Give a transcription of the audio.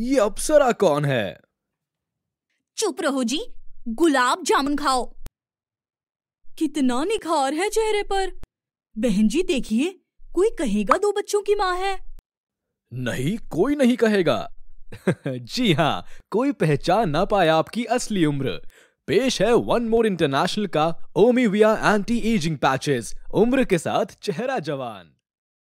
ये अप्सरा कौन है चुप रहो जी गुलाब जामुन खाओ कितना निखार है चेहरे पर बहन जी देखिए कोई कहेगा दो बच्चों की माँ है नहीं कोई नहीं कहेगा जी हाँ कोई पहचान ना पाया आपकी असली उम्र पेश है वन मोर इंटरनेशनल का ओमिविया एंटी एजिंग पैचेस उम्र के साथ चेहरा जवान